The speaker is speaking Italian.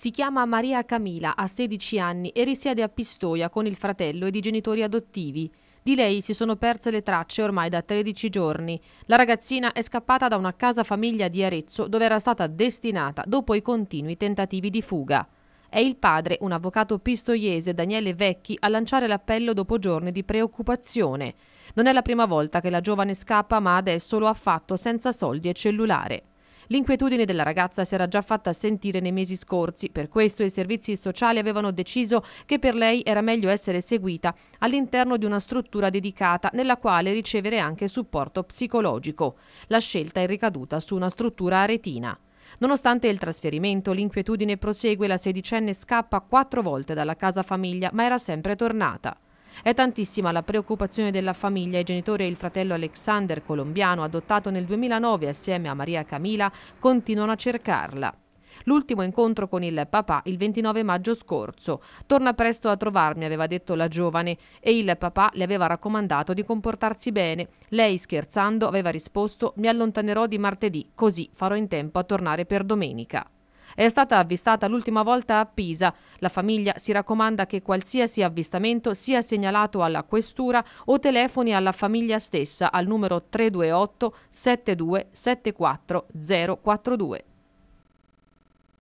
Si chiama Maria Camila, ha 16 anni e risiede a Pistoia con il fratello ed i genitori adottivi. Di lei si sono perse le tracce ormai da 13 giorni. La ragazzina è scappata da una casa famiglia di Arezzo dove era stata destinata dopo i continui tentativi di fuga. È il padre, un avvocato pistoiese, Daniele Vecchi, a lanciare l'appello dopo giorni di preoccupazione. Non è la prima volta che la giovane scappa, ma adesso lo ha fatto senza soldi e cellulare. L'inquietudine della ragazza si era già fatta sentire nei mesi scorsi, per questo i servizi sociali avevano deciso che per lei era meglio essere seguita all'interno di una struttura dedicata nella quale ricevere anche supporto psicologico. La scelta è ricaduta su una struttura aretina. Nonostante il trasferimento, l'inquietudine prosegue, la sedicenne scappa quattro volte dalla casa famiglia, ma era sempre tornata. È tantissima la preoccupazione della famiglia. I genitori e il fratello Alexander, colombiano, adottato nel 2009 assieme a Maria Camila, continuano a cercarla. L'ultimo incontro con il papà il 29 maggio scorso. Torna presto a trovarmi, aveva detto la giovane, e il papà le aveva raccomandato di comportarsi bene. Lei, scherzando, aveva risposto: Mi allontanerò di martedì, così farò in tempo a tornare per domenica. È stata avvistata l'ultima volta a Pisa. La famiglia si raccomanda che qualsiasi avvistamento sia segnalato alla questura o telefoni alla famiglia stessa al numero 328 72 74 042.